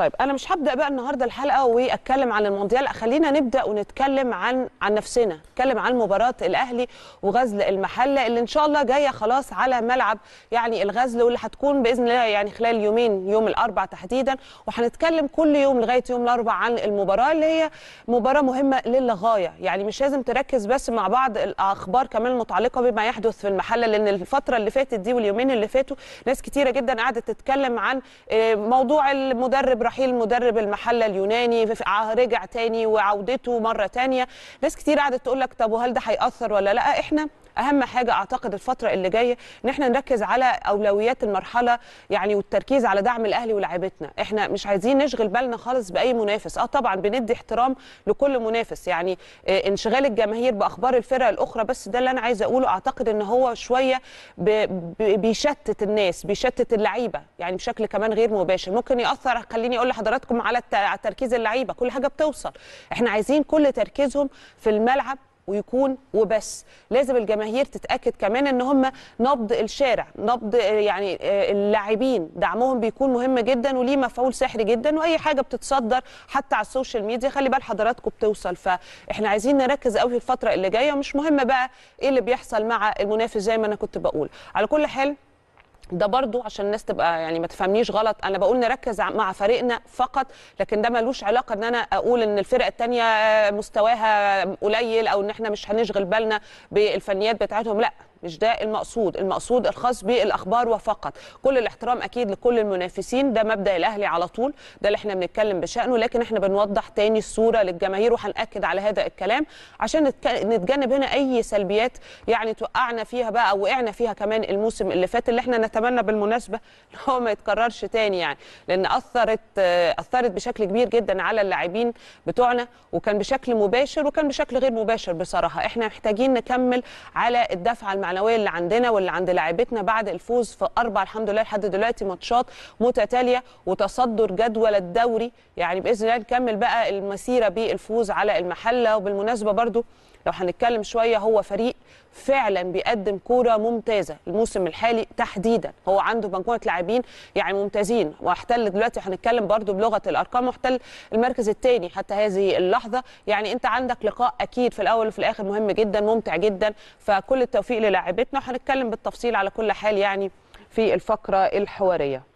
طيب انا مش هبدا بقى النهارده الحلقه واتكلم عن المونديال خلينا نبدا ونتكلم عن عن نفسنا نتكلم عن مباراه الاهلي وغزل المحله اللي ان شاء الله جايه خلاص على ملعب يعني الغزل واللي هتكون باذن الله يعني خلال يومين يوم الاربعاء تحديدا وهنتكلم كل يوم لغايه يوم الاربعاء عن المباراه اللي هي مباراه مهمه للغايه يعني مش لازم تركز بس مع بعض الاخبار كمان المتعلقه بما يحدث في المحله لان الفتره اللي فاتت دي واليومين اللي فاتوا ناس كتيره جدا قاعده تتكلم عن آه، موضوع المدرب رحيل مدرب المحله اليوناني رجع تاني وعودته مره تانيه ناس كتير قعدت تقول لك طب وهل ده هيأثر ولا لا احنا اهم حاجه اعتقد الفتره اللي جايه ان احنا نركز على اولويات المرحله يعني والتركيز على دعم الاهلي ولاعيبتنا احنا مش عايزين نشغل بالنا خالص باي منافس اه طبعا بندي احترام لكل منافس يعني آه، انشغال الجماهير باخبار الفرق الاخرى بس ده اللي انا عايز اقوله اعتقد ان هو شويه بيشتت الناس بيشتت اللعيبه يعني بشكل كمان غير مباشر ممكن ياثر خليني اقول لحضراتكم على تركيز اللعيبه كل حاجه بتوصل احنا عايزين كل تركيزهم في الملعب ويكون وبس لازم الجماهير تتاكد كمان ان هم نبض الشارع نبض يعني آه، اللاعبين دعمهم بيكون مهم جدا وليه مفعول سحري جدا واي حاجه بتتصدر حتى على السوشيال ميديا خلي بال حضراتكم بتوصل فاحنا عايزين نركز قوي الفتره اللي جايه ومش مهم بقى ايه اللي بيحصل مع المنافس زي ما انا كنت بقول على كل حال ده برضو عشان الناس تبقى يعني ما تفهمنيش غلط انا بقول نركز مع فريقنا فقط لكن ده ملوش علاقه ان انا اقول ان الفرق الثانيه مستواها قليل او ان احنا مش هنشغل بالنا بالفنيات بتاعتهم لا مش ده المقصود المقصود الخاص بالاخبار وفقط كل الاحترام اكيد لكل المنافسين ده مبدا الاهلي على طول ده اللي احنا بنتكلم بشانه لكن احنا بنوضح تاني الصوره للجماهير وهناكد على هذا الكلام عشان نتجنب هنا اي سلبيات يعني توقعنا فيها بقى او وقعنا فيها كمان الموسم اللي فات اللي احنا نتمنى بالمناسبه ان هو ما يتكررش تاني يعني لان اثرت اثرت بشكل كبير جدا على اللاعبين بتوعنا وكان بشكل مباشر وكان بشكل غير مباشر بصراحه احنا محتاجين نكمل على الدفعه المعنويه المعنويه اللي عندنا واللي عند لاعبتنا بعد الفوز في اربع الحمد لله لحد دلوقتي ماتشات متتاليه وتصدر جدول الدوري يعني باذن الله نكمل بقى المسيره بالفوز على المحله وبالمناسبه برضو لو هنتكلم شويه هو فريق فعلا بيقدم كوره ممتازه الموسم الحالي تحديدا هو عنده مجموعه لاعبين يعني ممتازين واحتل دلوقتي هنتكلم برضو بلغه الارقام واحتل المركز الثاني حتى هذه اللحظه يعني انت عندك لقاء اكيد في الاول وفي الاخر مهم جدا ممتع جدا فكل التوفيق للاعبتنا وهنتكلم بالتفصيل على كل حال يعني في الفقره الحواريه